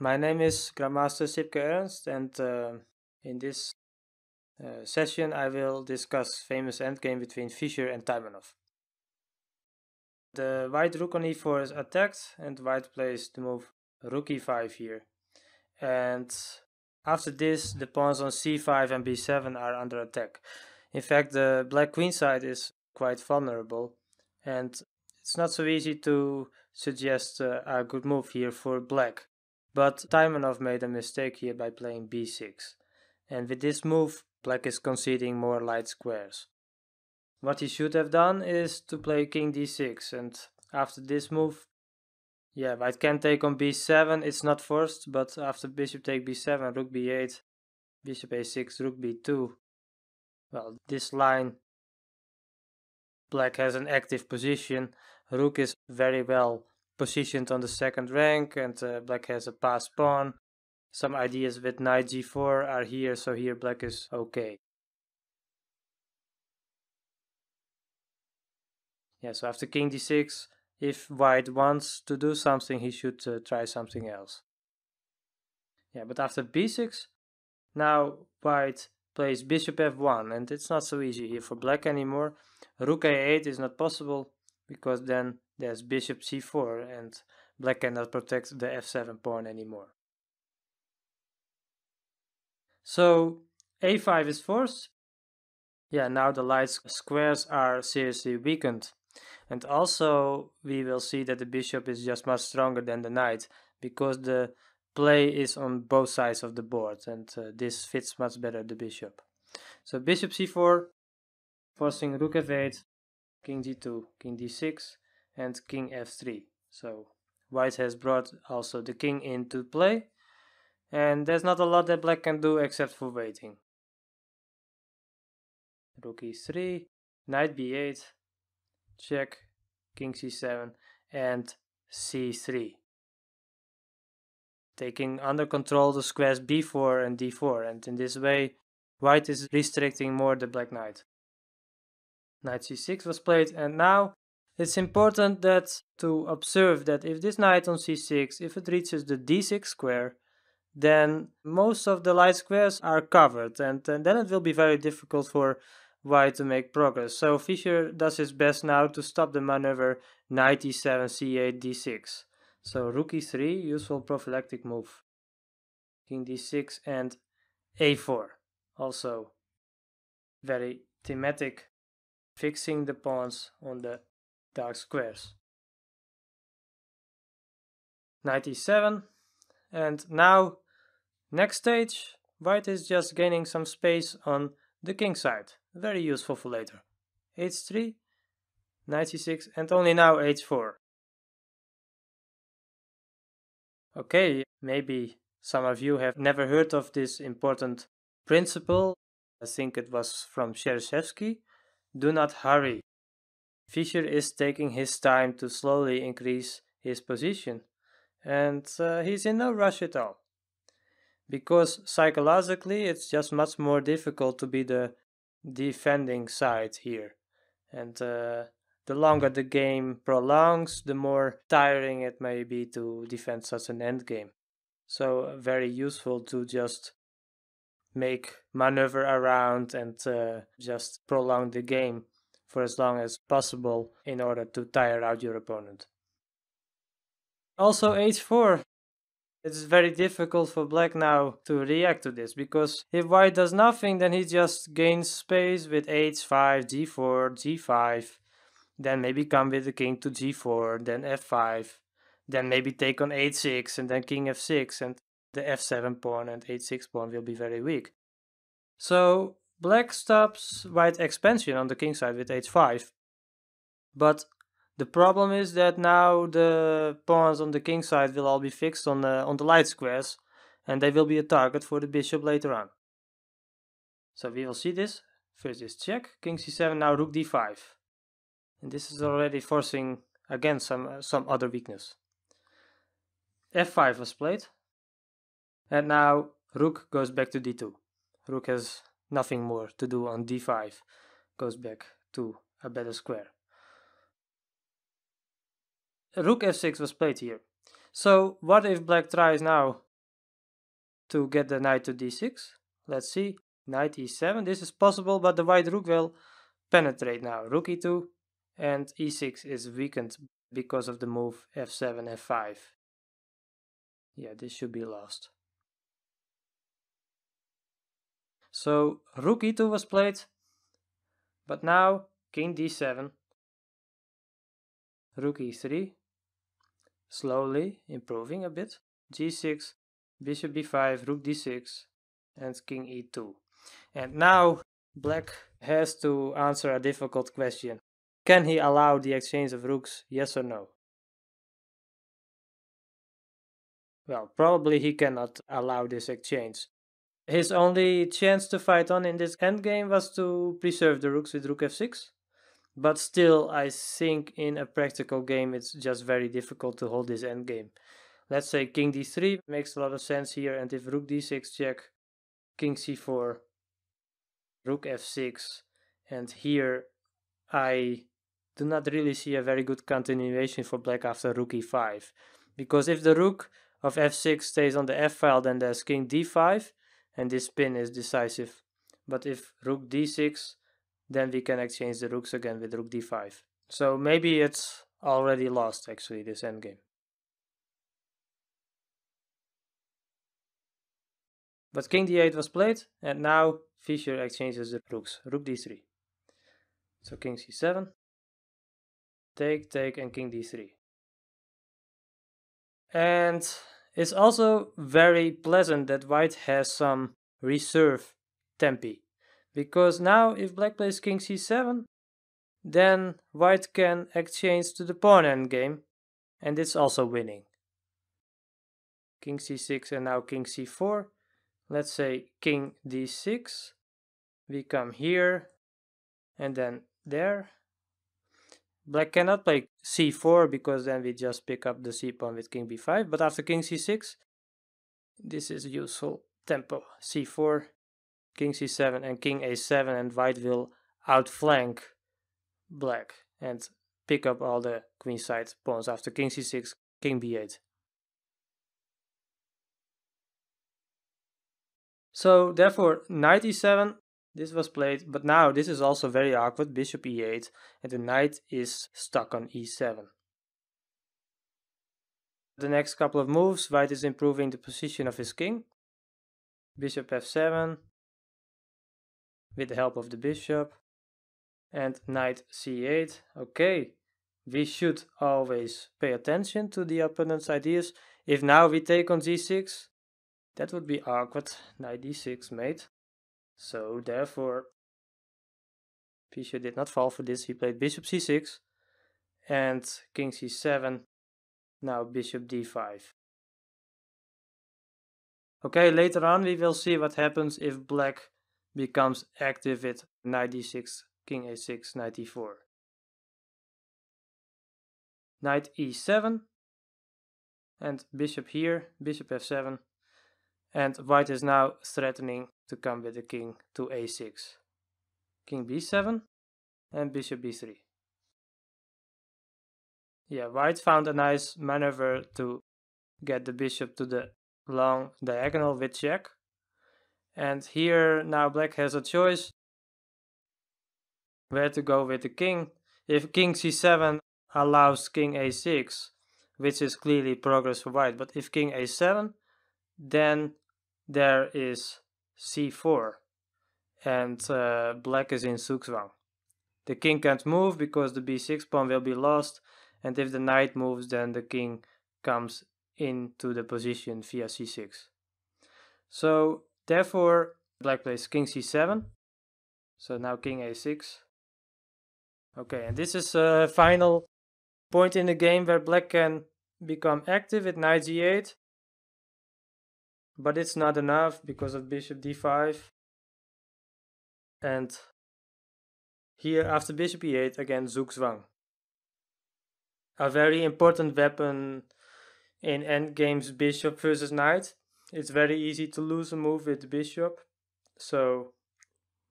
My name is Grandmaster Sipke Ernst and uh, in this uh, session I will discuss famous endgame between Fischer and Taimanov. The white rook on e4 is attacked and white plays the move rook e5 here. And after this the pawns on c5 and b7 are under attack. In fact the black queen side is quite vulnerable and it's not so easy to suggest uh, a good move here for black. But Taimanov made a mistake here by playing b6, and with this move black is conceding more light squares. What he should have done is to play king d6 and after this move, yeah, white can take on b7, it's not forced, but after bishop take b7, rook b8, bishop a6, rook b2, well, this line, black has an active position, rook is very well positioned on the second rank, and uh, black has a passed pawn. Some ideas with knight g4 are here, so here black is okay. Yeah, so after king d6, if white wants to do something, he should uh, try something else. Yeah, but after b6, now white plays bishop f1, and it's not so easy here for black anymore. Rook a8 is not possible, because then there's bishop c4 and black cannot protect the f7 pawn anymore. So a5 is forced. Yeah, now the light squares are seriously weakened. And also we will see that the bishop is just much stronger than the knight because the play is on both sides of the board and uh, this fits much better the bishop. So bishop c4, forcing rook f8, king d2, king d6, and king f3. So white has brought also the king into play, and there's not a lot that black can do except for waiting. Rook e3, knight b8, check, king c7, and c3. Taking under control the squares b4 and d4, and in this way, white is restricting more the black knight knight c6 was played and now it's important that to observe that if this knight on c6, if it reaches the d6 square, then most of the light squares are covered and, and then it will be very difficult for white to make progress. So Fischer does his best now to stop the maneuver knight e7, c8, d6. So rook e3, useful prophylactic move. King d6 and a4, also very thematic fixing the pawns on the dark squares. 97 and now next stage white is just gaining some space on the king side very useful for later h3 96 and only now h4 okay maybe some of you have never heard of this important principle i think it was from Shereshevsky do not hurry. Fischer is taking his time to slowly increase his position, and uh, he's in no rush at all. Because psychologically, it's just much more difficult to be the defending side here. And uh, the longer the game prolongs, the more tiring it may be to defend such an endgame. So, very useful to just make maneuver around and uh, just prolong the game for as long as possible in order to tire out your opponent. Also, h4. It's very difficult for black now to react to this because if white does nothing, then he just gains space with h5, g4, g5, then maybe come with the king to g4, then f5, then maybe take on h6 and then king f6. And the f7 pawn and h6 pawn will be very weak. So black stops white expansion on the king side with h5. But the problem is that now the pawns on the king side will all be fixed on the, on the light squares and they will be a target for the bishop later on. So we will see this. First is check, king c7, now rook d5. And this is already forcing again some, uh, some other weakness. f5 was played, and now rook goes back to d2. Rook has nothing more to do on d5. Goes back to a better square. Rook f6 was played here. So what if black tries now to get the knight to d6? Let's see. Knight e7. This is possible, but the white rook will penetrate now. Rook e2 and e6 is weakened because of the move f7, f5. Yeah, this should be lost. So rook e2 was played, but now king d7, rook e3, slowly improving a bit, g6, bishop b5, rook d6, and king e2. And now black has to answer a difficult question. Can he allow the exchange of rooks, yes or no? Well, probably he cannot allow this exchange. His only chance to fight on in this endgame was to preserve the rooks with rook f6. But still, I think in a practical game it's just very difficult to hold this endgame. Let's say king d3 makes a lot of sense here, and if rook d6 check, king c4, rook f6, and here I do not really see a very good continuation for black after rook e5. Because if the rook of f6 stays on the f file, then there's king d5, and this pin is decisive. But if rook d6, then we can exchange the rooks again with rook d5. So maybe it's already lost actually this endgame. But king d8 was played and now Fischer exchanges the rooks, rook d3. So king c7, take, take and king d3. And it's also very pleasant that white has some reserve tempi. Because now if black plays king c7, then white can exchange to the pawn endgame. And it's also winning. King c6 and now king c4. Let's say king d6. We come here and then there. Black cannot play c4 because then we just pick up the c pawn with king b5. But after king c6, this is useful tempo. c4, king c7 and king a7 and white will outflank black and pick up all the queenside pawns after king c6, king b8. So therefore knight e7 this was played, but now this is also very awkward, bishop e8, and the knight is stuck on e7. The next couple of moves, white is improving the position of his king. Bishop f7, with the help of the bishop, and knight c8. Okay, we should always pay attention to the opponent's ideas. If now we take on g6, that would be awkward, knight d6 mate. So therefore, Bishop did not fall for this. He played bishop c6 and king c7. Now bishop d5. Okay, later on we will see what happens if black becomes active with knight d6, king a6, knight e4. Knight e7 and bishop here, bishop f7 and white is now threatening to come with the king to a6. King b7 and bishop b3. Yeah, white found a nice maneuver to get the bishop to the long diagonal with check. And here now black has a choice where to go with the king. If king c7 allows king a6, which is clearly progress for white, but if king a7, then there is c4 and uh, black is in Zugzwang. The king can't move because the b6 pawn will be lost and if the knight moves then the king comes into the position via c6. So therefore black plays king c7 so now king a6. Okay and this is a uh, final point in the game where black can become active with knight g8 but it's not enough because of bishop d5 and here after bishop e8 again zugzwang a very important weapon in endgames bishop versus knight it's very easy to lose a move with bishop so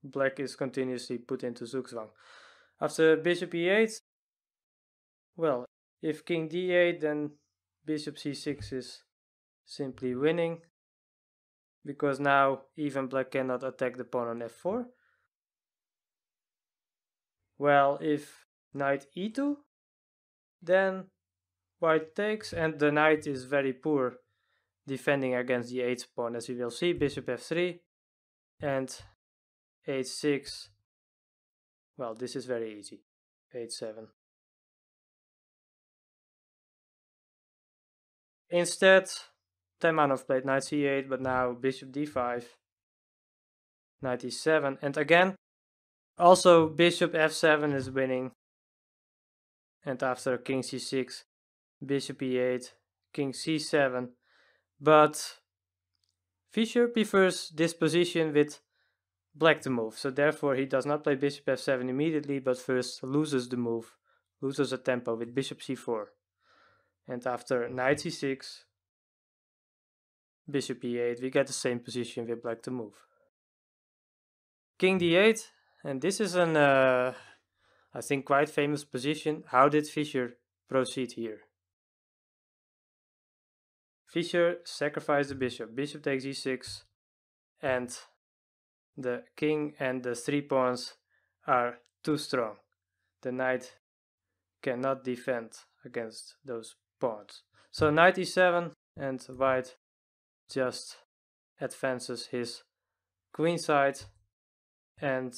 black is continuously put into zugzwang after bishop e8 well if king d8 then bishop c6 is simply winning because now even black cannot attack the pawn on f4. Well, if knight e2, then white takes and the knight is very poor defending against the 8th pawn as we will see, bishop f3 and h6. Well, this is very easy, h7. Instead, 10 of played knight c8, but now bishop d5, knight e7. And again, also bishop f7 is winning. And after king c6, bishop e8, king c7. But Fischer prefers this position with black to move, so therefore he does not play bishop f7 immediately, but first loses the move, loses a tempo with bishop c4. And after knight c6, bishop e8, we get the same position with black to move. King d8, and this is an, uh, I think, quite famous position. How did Fischer proceed here? Fischer sacrificed the bishop, bishop takes e6, and the king and the three pawns are too strong. The knight cannot defend against those pawns. So knight e7 and white just advances his queen side and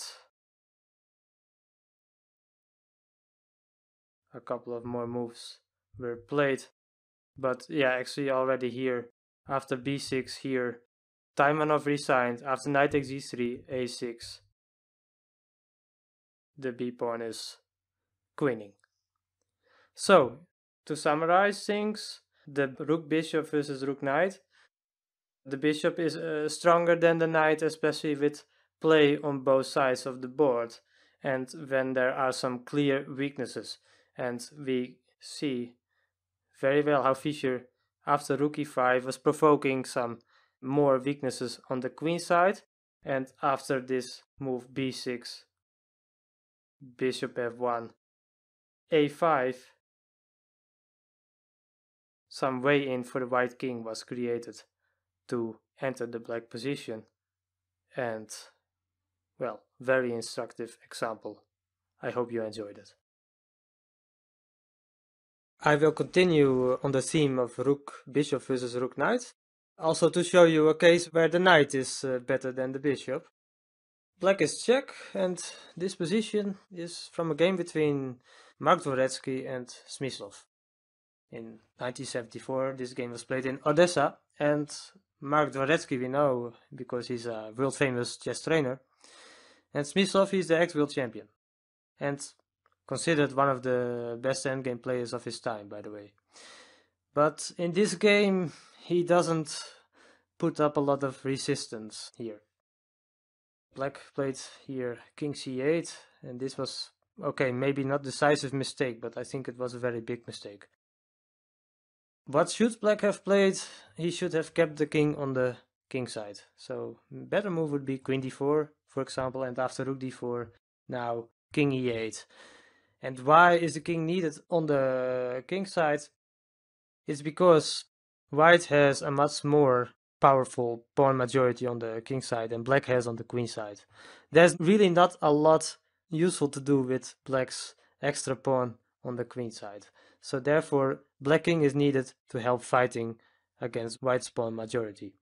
a couple of more moves were played. But yeah, actually already here, after b6 here, Taimanov resigned. After knight x e3, a6, the b pawn is queening. So, to summarize things, the rook bishop versus rook knight the bishop is uh, stronger than the knight, especially with play on both sides of the board and when there are some clear weaknesses. And we see very well how Fischer, after rook e5, was provoking some more weaknesses on the queen side. And after this move b6, bishop f1, a5, some way in for the white king was created to enter the black position. And, well, very instructive example. I hope you enjoyed it. I will continue on the theme of rook bishop versus rook knight, also to show you a case where the knight is uh, better than the bishop. Black is check, and this position is from a game between Mark Dvoretsky and Smyslov. In 1974, this game was played in Odessa, and Mark Dvoretsky we know because he's a world famous chess trainer, and Smyslov is the ex world champion, and considered one of the best endgame players of his time, by the way. But in this game, he doesn't put up a lot of resistance here. Black played here king c8, and this was okay, maybe not decisive mistake, but I think it was a very big mistake. What should black have played? He should have kept the king on the king side. So better move would be queen d4, for example, and after rook d4, now king e8. And why is the king needed on the king side? It's because white has a much more powerful pawn majority on the king side and black has on the queen side. There's really not a lot useful to do with black's extra pawn on the queen side so therefore blacking is needed to help fighting against white's pawn majority.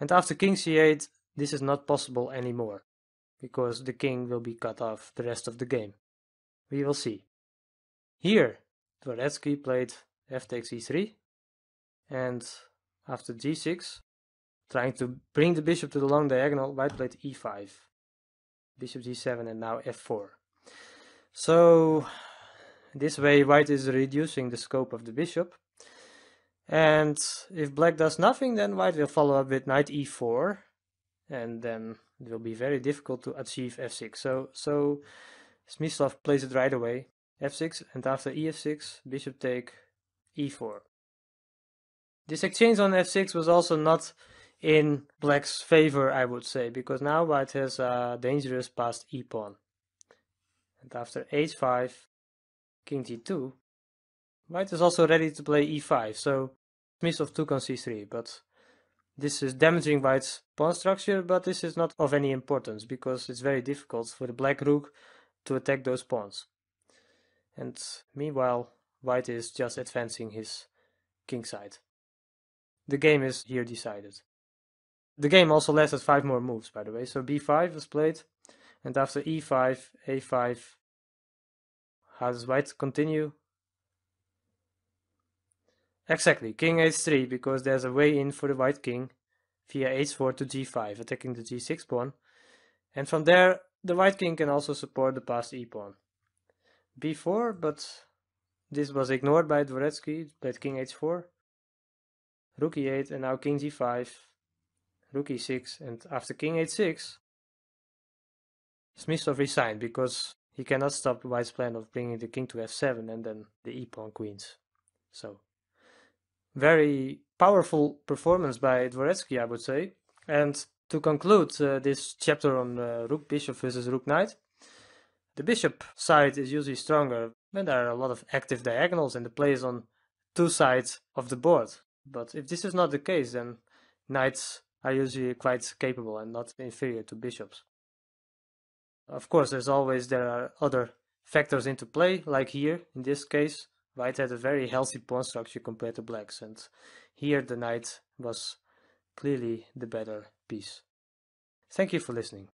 And after king c8, this is not possible anymore, because the king will be cut off the rest of the game. We will see. Here, Dvoretsky played f takes e3, and after g6, trying to bring the bishop to the long diagonal, white played e5, bishop g7, and now f4. So this way white is reducing the scope of the bishop. And if black does nothing, then white will follow up with knight e4. And then it will be very difficult to achieve f6. So, so Smyslov plays it right away. f6 and after ef6, bishop take e4. This exchange on f6 was also not in black's favor, I would say, because now white has a dangerous past e pawn. And after h5, king t 2 white is also ready to play e5, so miss of 2 on c3, but this is damaging white's pawn structure, but this is not of any importance, because it's very difficult for the black rook to attack those pawns. And meanwhile, white is just advancing his king side. The game is here decided. The game also lasted 5 more moves, by the way, so b5 was played, and after e5, a5, has whites continue? Exactly, king h3 because there's a way in for the white king via h4 to g5, attacking the g6 pawn. And from there, the white king can also support the passed e pawn. b4, but this was ignored by Dvoretsky, played king h4, rook e8, and now king g5, rook e6, and after king h6, Smithov resigned because he cannot stop white's plan of bringing the king to f7 and then the e-pawn queens. So, very powerful performance by Dvoretsky, I would say. And to conclude uh, this chapter on uh, rook bishop versus rook knight, the bishop side is usually stronger when there are a lot of active diagonals and the play is on two sides of the board. But if this is not the case, then knights are usually quite capable and not inferior to bishops. Of course, there's always there are other factors into play, like here in this case, White had a very healthy pawn structure compared to Black's, and here the knight was clearly the better piece. Thank you for listening.